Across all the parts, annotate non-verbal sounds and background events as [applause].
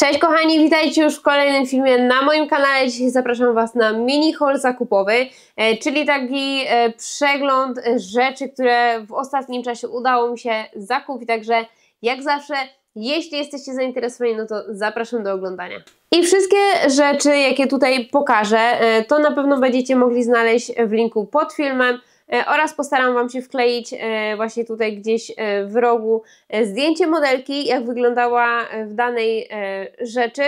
Cześć kochani, witajcie już w kolejnym filmie na moim kanale. Dzisiaj zapraszam Was na mini haul zakupowy, e, czyli taki e, przegląd rzeczy, które w ostatnim czasie udało mi się zakupić. Także jak zawsze, jeśli jesteście zainteresowani, no to zapraszam do oglądania. I wszystkie rzeczy, jakie tutaj pokażę, e, to na pewno będziecie mogli znaleźć w linku pod filmem. E, oraz postaram Wam się wkleić e, właśnie tutaj gdzieś e, w rogu zdjęcie modelki, jak wyglądała w danej rzeczy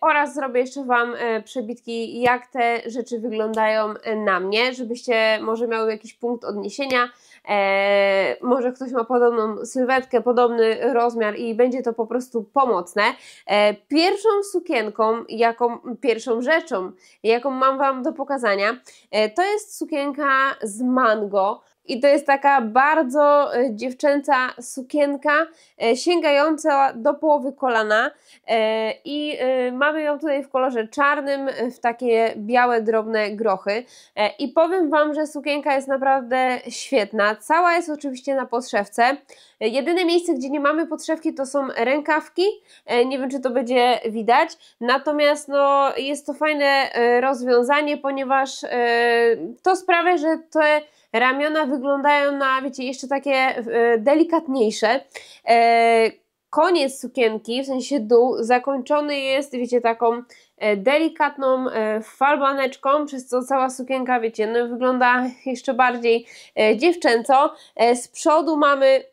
oraz zrobię jeszcze Wam przebitki, jak te rzeczy wyglądają na mnie, żebyście może miały jakiś punkt odniesienia, e, może ktoś ma podobną sylwetkę, podobny rozmiar i będzie to po prostu pomocne. E, pierwszą sukienką, jaką, pierwszą rzeczą, jaką mam Wam do pokazania, e, to jest sukienka z mango. I to jest taka bardzo e, dziewczęca sukienka, e, sięgająca do połowy kolana. E, I mamy ją tutaj w kolorze czarnym, w takie białe, drobne grochy. I powiem Wam, że sukienka jest naprawdę świetna. Cała jest oczywiście na podszewce. Jedyne miejsce, gdzie nie mamy podszewki, to są rękawki. Nie wiem, czy to będzie widać. Natomiast no, jest to fajne rozwiązanie, ponieważ to sprawia, że te Ramiona wyglądają na, wiecie, jeszcze takie e, delikatniejsze. E, koniec sukienki, w sensie dół, zakończony jest, wiecie, taką e, delikatną falbaneczką, przez co cała sukienka, wiecie, no, wygląda jeszcze bardziej dziewczęco. Z przodu mamy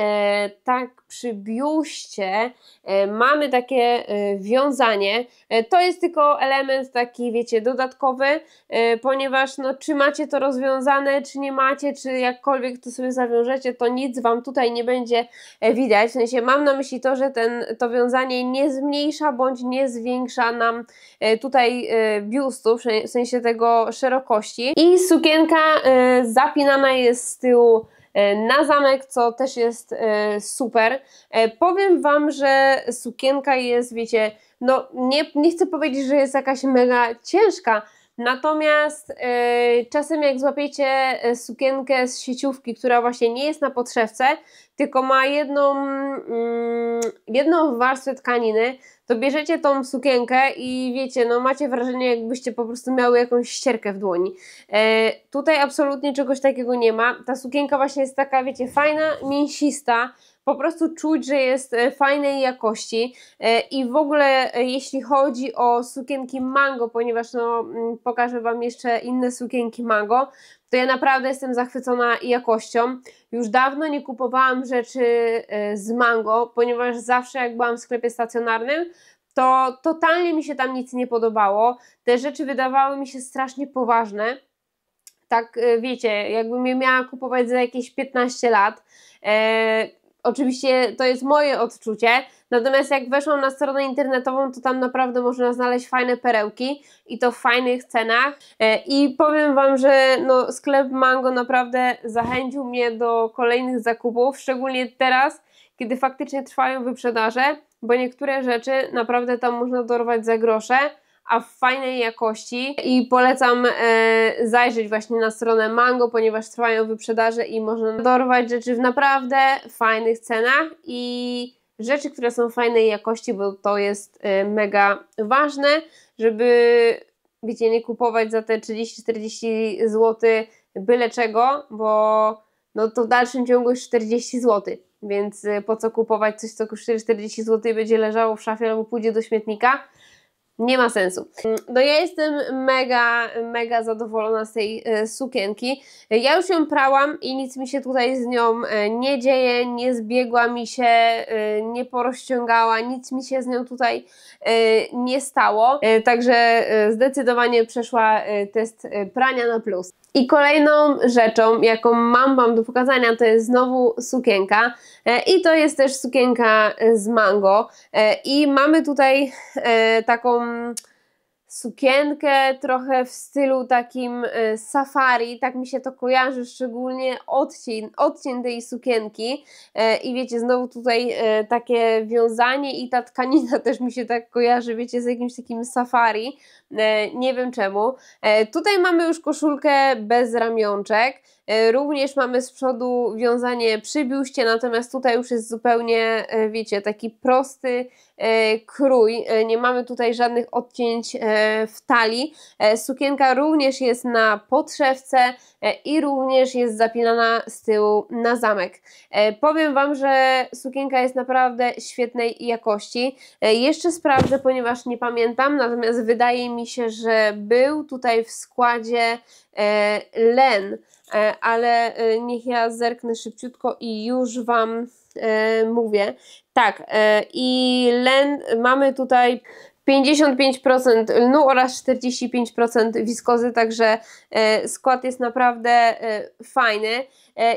E, tak przy biuście e, mamy takie e, wiązanie. To jest tylko element taki, wiecie, dodatkowy, ponieważ no, czy macie to rozwiązane, czy nie macie, czy jakkolwiek to sobie zawiążecie, to nic Wam tutaj nie będzie widać. W sensie mam na myśli to, że ten, to wiązanie nie zmniejsza bądź nie zwiększa nam tutaj biustu, w sensie tego szerokości. I sukienka zapinana jest z tyłu E, na zamek, co też jest e, super. E, powiem Wam, że sukienka jest, wiecie, no nie, nie chcę powiedzieć, że jest jakaś mega ciężka, Natomiast yy, czasem jak złapiecie y, sukienkę z sieciówki, która właśnie nie jest na podszewce, tylko ma jedną, yy, jedną warstwę tkaniny, to bierzecie tą sukienkę i wiecie, no macie wrażenie jakbyście po prostu miały jakąś ścierkę w dłoni. Yy, tutaj absolutnie czegoś takiego nie ma. Ta sukienka właśnie jest taka, wiecie, fajna, mięsista, po prostu czuć, że jest e, fajnej jakości e, i w ogóle e, jeśli chodzi o sukienki mango, ponieważ no, mm, pokażę Wam jeszcze inne sukienki mango, to ja naprawdę jestem zachwycona jakością. Już dawno nie kupowałam rzeczy z mango, ponieważ zawsze jak byłam w sklepie stacjonarnym, to totalnie mi się tam nic nie podobało. Te rzeczy wydawały mi się strasznie poważne. Tak, wiecie, jakbym je miała kupować za jakieś 15 lat. Oczywiście to jest moje odczucie, natomiast jak weszłam na stronę internetową, to tam naprawdę można znaleźć fajne perełki i to w fajnych cenach. E, I powiem Wam, że no, sklep Mango naprawdę zachęcił mnie do kolejnych zakupów, szczególnie teraz, kiedy faktycznie trwają wyprzedaże, bo niektóre rzeczy naprawdę tam można dorwać za grosze a w fajnej jakości i polecam e, zajrzeć właśnie na stronę Mango, ponieważ trwają wyprzedaże i można dorwać rzeczy w naprawdę fajnych cenach i rzeczy, które są fajnej jakości, bo to jest e, mega ważne, żeby wiecie, nie kupować za te 30-40 zł byle czego, bo no to w dalszym ciągu jest 40 zł. Więc e, po co kupować coś, co kosztuje 40 zł i będzie leżało w szafie albo pójdzie do śmietnika? Nie ma sensu. No ja jestem mega, mega zadowolona z tej e, sukienki. Ja już ją prałam i nic mi się tutaj z nią e, nie dzieje, nie zbiegła mi się, e, nie porozciągała, nic mi się z nią tutaj nie stało. Także zdecydowanie przeszła test prania na plus. I kolejną rzeczą, jaką mam Wam do pokazania, to jest znowu sukienka. E, I to jest też sukienka z mango. E, I mamy tutaj e, taką sukienkę trochę w stylu takim y, safari, tak mi się to kojarzy, szczególnie odcień, odcień tej sukienki y, i wiecie, znowu tutaj y, takie wiązanie i ta tkanina [laughs] też mi się tak kojarzy, wiecie, z jakimś takim safari, nie wiem czemu. Tutaj mamy już koszulkę bez ramionczek, E, również mamy z przodu wiązanie przy natomiast tutaj już jest zupełnie, e, wiecie, taki prosty e, krój. Nie mamy tutaj żadnych odcięć w talii. Sukienka również jest na podszewce i również jest zapinana z tyłu na zamek. Powiem Wam, że sukienka jest naprawdę świetnej jakości. Jeszcze sprawdzę, ponieważ nie pamiętam, natomiast wydaje mi się, że był tutaj w składzie len. E, ale e, niech ja zerknę szybciutko i już Wam e, mówię. Tak, i len, mamy tutaj 55% lnu oraz 45% wiskozy, także skład jest naprawdę fajny.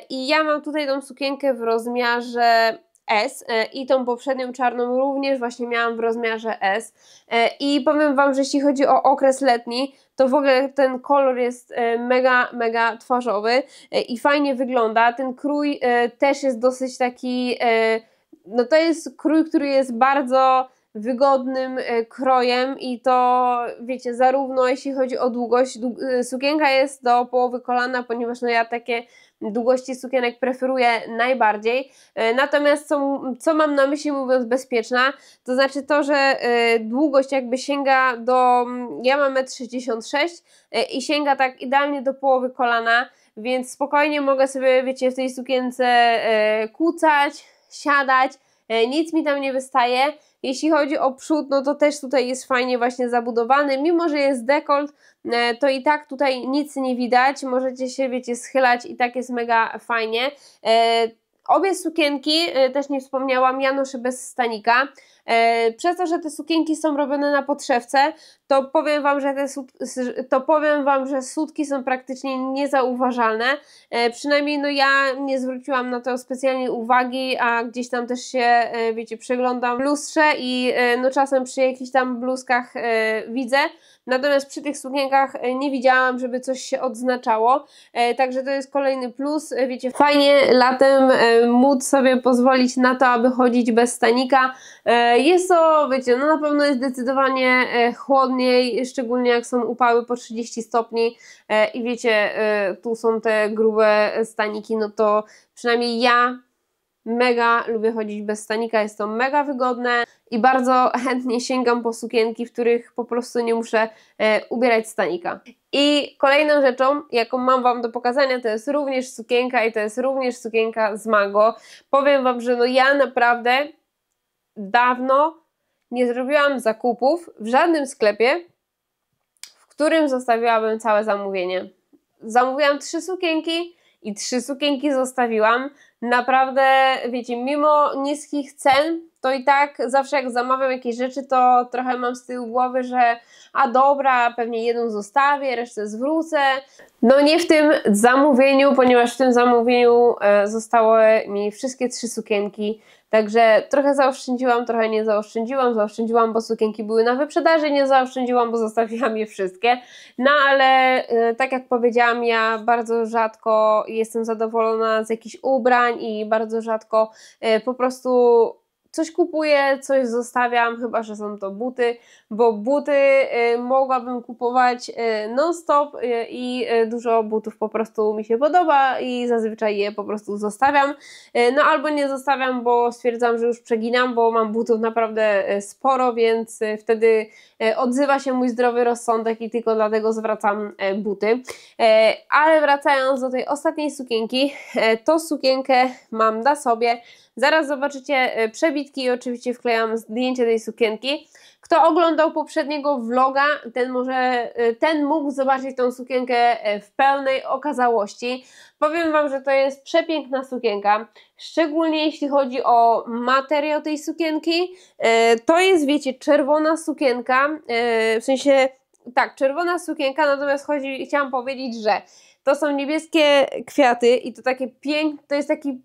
I ja mam tutaj tą sukienkę w rozmiarze S i tą poprzednią czarną również właśnie miałam w rozmiarze S i powiem Wam, że jeśli chodzi o okres letni, to w ogóle ten kolor jest e, mega, mega twarzowy e, i fajnie wygląda. Ten krój e, też jest dosyć taki, no to jest krój, który jest bardzo wygodnym krojem i to wiecie, zarówno jeśli chodzi o długość, sukienka jest do połowy kolana, ponieważ no ja takie długości sukienek preferuję najbardziej. E, natomiast co, co mam na myśli mówiąc bezpieczna, to znaczy to, że e, długość jakby sięga do, ja mam 1,66 m e, i sięga tak idealnie do połowy kolana, więc spokojnie mogę sobie, wiecie, w tej sukience kucać, siadać, E, nic mi tam nie wystaje. Jeśli chodzi o przód, no to też tutaj jest fajnie właśnie zabudowany, mimo że jest dekolt, e, to i tak tutaj nic nie widać, możecie się, wiecie, schylać i tak jest mega fajnie. E, obie sukienki, też nie wspomniałam, noszę bez stanika. E, przez to, że te sukienki są robione na podszewce, to powiem Wam, że te to powiem Wam, że sutki są praktycznie niezauważalne. E, przynajmniej no ja nie zwróciłam na to specjalnie uwagi, a gdzieś tam też się, e, wiecie, przeglądam w lustrze i no czasem przy jakichś tam bluzkach widzę, Natomiast przy tych sukienkach nie widziałam, żeby coś się odznaczało, także to jest kolejny plus. Wiecie, fajnie latem móc sobie pozwolić na to, aby chodzić bez stanika. Jest to, wiecie, no na pewno jest zdecydowanie e, chłodniej, szczególnie jak są upały po 30 stopni e, i wiecie, e, tu są te grube staniki, no to przynajmniej ja mega lubię chodzić bez stanika, jest to mega wygodne i bardzo chętnie sięgam po sukienki, w których po prostu nie muszę ubierać stanika. I kolejną rzeczą, jaką mam Wam do pokazania, to jest również sukienka i to jest również sukienka z Mago. Powiem Wam, że no ja naprawdę dawno nie zrobiłam zakupów w żadnym sklepie, w którym zostawiłabym całe zamówienie. Zamówiłam trzy sukienki i trzy sukienki zostawiłam. Naprawdę, wiecie, mimo niskich cen, to i tak zawsze jak zamawiam jakieś rzeczy, to trochę mam z tyłu głowy, że a dobra, pewnie jedną zostawię, resztę zwrócę. No nie w tym zamówieniu, ponieważ w tym zamówieniu e, zostały mi wszystkie trzy sukienki, także trochę zaoszczędziłam, trochę nie zaoszczędziłam, zaoszczędziłam, bo sukienki były na wyprzedaży, nie zaoszczędziłam, bo zostawiłam je wszystkie. No ale e, tak jak powiedziałam, ja bardzo rzadko jestem zadowolona z jakichś ubrań i bardzo rzadko e, po prostu coś kupuję, coś zostawiam, chyba że są to buty, bo buty y, mogłabym kupować y, non-stop y, i dużo butów po prostu mi się podoba i zazwyczaj je po prostu zostawiam. No albo nie zostawiam, bo stwierdzam, że już przeginam, bo mam butów naprawdę sporo, więc wtedy odzywa się mój zdrowy rozsądek i tylko dlatego zwracam buty. Ale wracając do tej ostatniej sukienki, to sukienkę mam na sobie. Zaraz zobaczycie przebieg przebitki i oczywiście wklejam zdjęcie tej sukienki. Kto oglądał poprzedniego vloga, ten może, y, ten mógł zobaczyć tą sukienkę y, w pełnej okazałości. Powiem Wam, że to jest przepiękna sukienka, szczególnie jeśli chodzi o materiał tej sukienki. Y, to jest, wiecie, czerwona sukienka, w sensie, tak, czerwona sukienka, natomiast chodzi, chciałam powiedzieć, że to są niebieskie kwiaty i to takie piękne, to jest taki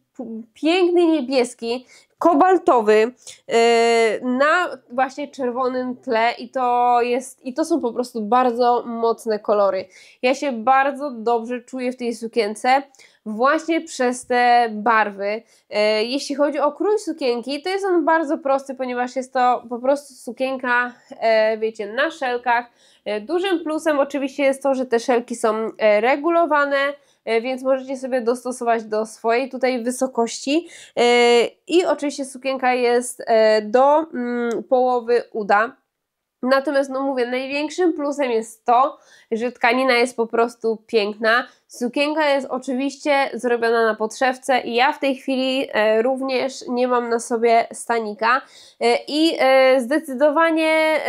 piękny niebieski, kobaltowy e, na właśnie czerwonym tle i to jest i to są po prostu bardzo mocne kolory. Ja się bardzo dobrze czuję w tej sukience właśnie przez te barwy. E, jeśli chodzi o krój sukienki, to jest on bardzo prosty, ponieważ jest to po prostu sukienka, e, wiecie, na szelkach. Dużym plusem oczywiście jest to, że te szelki są regulowane, E, więc możecie sobie dostosować do swojej tutaj wysokości. E, I oczywiście sukienka jest e, do mm, połowy uda. Natomiast, no mówię, największym plusem jest to, że tkanina jest po prostu piękna. Sukienka jest oczywiście zrobiona na podszewce i ja w tej chwili również nie mam na sobie stanika. I zdecydowanie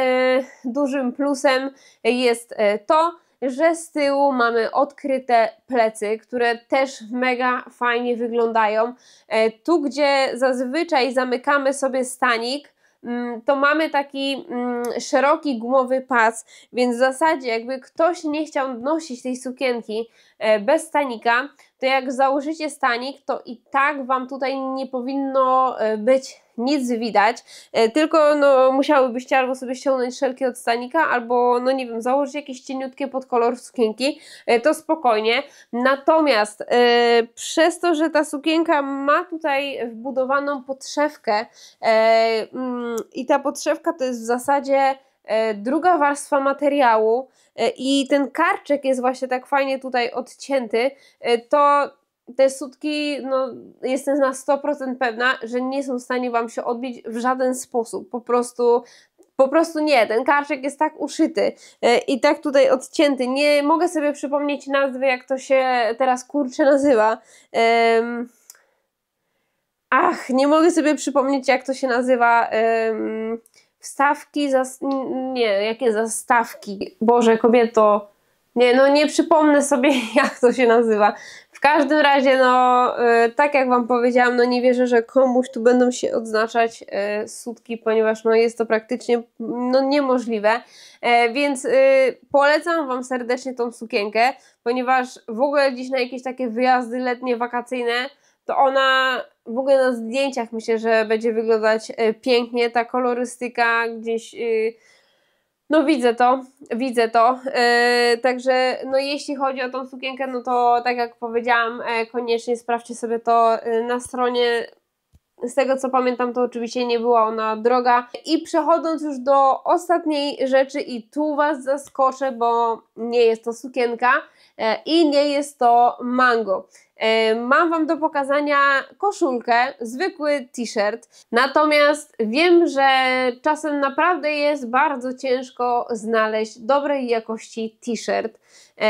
dużym plusem jest to, że z tyłu mamy odkryte plecy, które też mega fajnie wyglądają. E, tu, gdzie zazwyczaj zamykamy sobie stanik, mm, to mamy taki mm, szeroki gumowy pas, więc w zasadzie jakby ktoś nie chciał nosić tej sukienki e, bez stanika, to jak założycie stanik, to i tak Wam tutaj nie powinno e, być nic widać, e, tylko no, musiałybyście albo sobie ściągnąć szelki od stanika, albo no nie wiem, założyć jakieś cieniutkie pod kolor sukienki, e, to spokojnie. Natomiast przez to, że ta sukienka ma tutaj wbudowaną podszewkę mm, i ta podszewka to jest w zasadzie E, druga warstwa materiału e, i ten karczek jest właśnie tak fajnie tutaj odcięty, e, to te sutki, no, jestem na 100% pewna, że nie są w stanie Wam się odbić w żaden sposób. Po prostu po prostu nie, ten karczek jest tak uszyty i tak tutaj odcięty. Nie mogę sobie przypomnieć nazwy, jak to się teraz kurczę nazywa. Um, ach, nie mogę sobie przypomnieć, jak to się nazywa. Um, wstawki, nie, jakie zastawki, Boże kobieto, nie, no nie przypomnę sobie [laughs] jak to się nazywa. W każdym razie, no y, tak jak Wam powiedziałam, no nie wierzę, że komuś tu będą się odznaczać yy, sutki, ponieważ no jest to praktycznie no niemożliwe, e, więc y, polecam Wam serdecznie tą sukienkę, ponieważ w ogóle dziś na jakieś takie wyjazdy letnie, wakacyjne, to ona w ogóle na zdjęciach myślę, że będzie wyglądać e, pięknie, ta kolorystyka gdzieś. E, no widzę to, widzę to. E, także no jeśli chodzi o tą sukienkę, no to tak jak powiedziałam, koniecznie sprawdźcie sobie to na stronie. Z tego co pamiętam, to oczywiście nie była ona droga. I przechodząc już do ostatniej rzeczy, i tu Was zaskoczę, bo nie jest to sukienka E, i nie jest to mango. E, mam Wam do pokazania koszulkę, zwykły t-shirt, natomiast wiem, że czasem naprawdę jest bardzo ciężko znaleźć dobrej jakości t-shirt. E,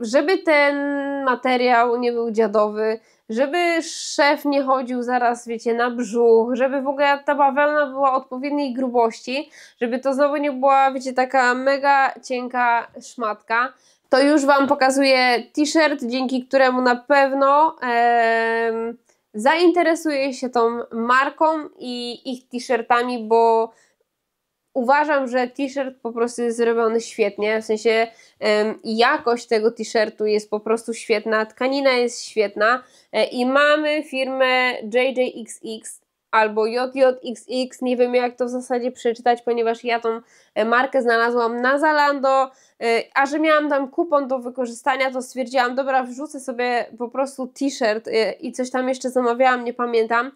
żeby ten materiał nie był dziadowy, żeby szef nie chodził zaraz, wiecie, na brzuch, żeby w ogóle ta bawełna była odpowiedniej grubości, żeby to znowu nie była, wiecie, taka mega cienka szmatka to już Wam pokazuję t-shirt, dzięki któremu na pewno e, zainteresuję się tą marką i ich t-shirtami, bo uważam, że t-shirt po prostu jest zrobiony świetnie, w sensie e, jakość tego t-shirtu jest po prostu świetna, tkanina jest świetna e, i mamy firmę JJXX, albo JJXX, nie wiem jak to w zasadzie przeczytać, ponieważ ja tą e, markę znalazłam na Zalando, e, a że miałam tam kupon do wykorzystania, to stwierdziłam, dobra, wrzucę sobie po prostu t-shirt e, i coś tam jeszcze zamawiałam, nie pamiętam.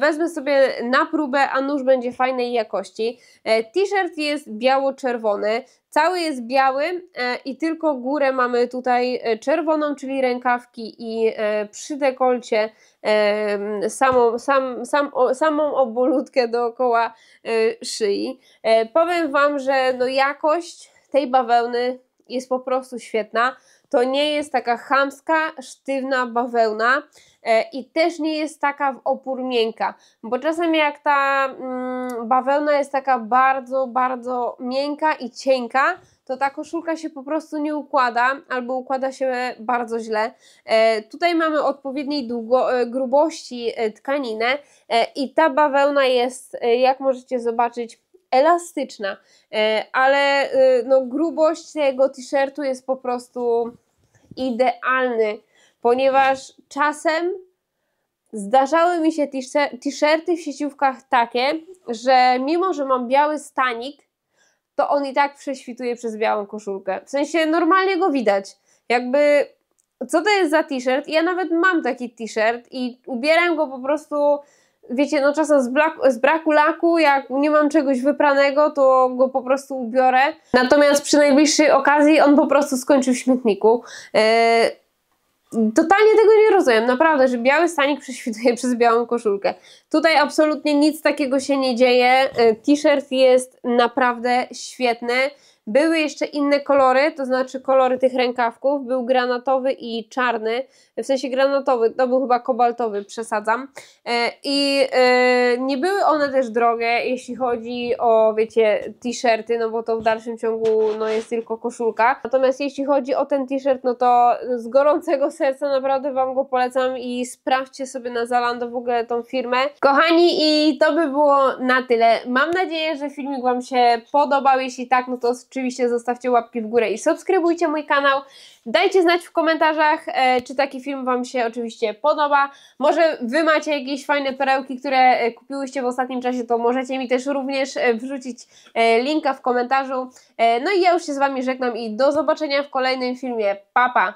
Wezmę sobie na próbę, a nóż będzie fajnej jakości. T-shirt jest biało-czerwony, cały jest biały i tylko górę mamy tutaj czerwoną, czyli rękawki i przy dekolcie samą, sam, sam, o, samą obolutkę dookoła e, szyi. E, powiem Wam, że no jakość tej bawełny jest po prostu świetna. To nie jest taka chamska, sztywna bawełna e, i też nie jest taka w opór miękka, bo czasem jak ta mm, bawełna jest taka bardzo, bardzo miękka i cienka, to ta koszulka się po prostu nie układa albo układa się bardzo źle. E, tutaj mamy odpowiedniej długo, e, grubości e, tkaninę i ta bawełna jest, jak możecie zobaczyć, elastyczna, ale no, grubość tego t-shirtu jest po prostu idealny, ponieważ czasem zdarzały mi się t-shirty w sieciówkach takie, że mimo, że mam biały stanik, to on i tak prześwituje przez białą koszulkę. W sensie normalnie go widać. Jakby co to jest za t-shirt? Ja nawet mam taki t-shirt i ubieram go po prostu, wiecie, no czasem z, blaku, z braku laku, jak nie mam czegoś wypranego, to go po prostu ubiorę. Natomiast przy najbliższej okazji on po prostu skończył w śmietniku. Yy, totalnie tego nie rozumiem, naprawdę, że biały stanik prześwituje [laughs] przez białą koszulkę. Tutaj absolutnie nic takiego się nie dzieje. Y, t-shirt jest naprawdę świetny. Były jeszcze inne kolory, to znaczy kolory tych rękawków. Był granatowy i czarny, w sensie granatowy, to był chyba kobaltowy, przesadzam. E, I e, nie były one też drogie, jeśli chodzi o, wiecie, t-shirty, no bo to w dalszym ciągu no, jest tylko koszulka. Natomiast jeśli chodzi o ten t-shirt, no to z gorącego serca naprawdę Wam go polecam i sprawdźcie sobie na Zalando w ogóle tą firmę. Kochani, i to by było na tyle. Mam nadzieję, że filmik Wam się podobał. Jeśli tak, no to oczywiście zostawcie łapki w górę i subskrybujcie mój kanał. Dajcie znać w komentarzach, e, czy taki film Wam się oczywiście podoba. Może Wy macie jakieś fajne perełki, które e, kupiłyście w ostatnim czasie, to możecie mi też również e, wrzucić linka w komentarzu. No i ja już się z Wami żegnam i do zobaczenia w kolejnym filmie. Papa! Pa.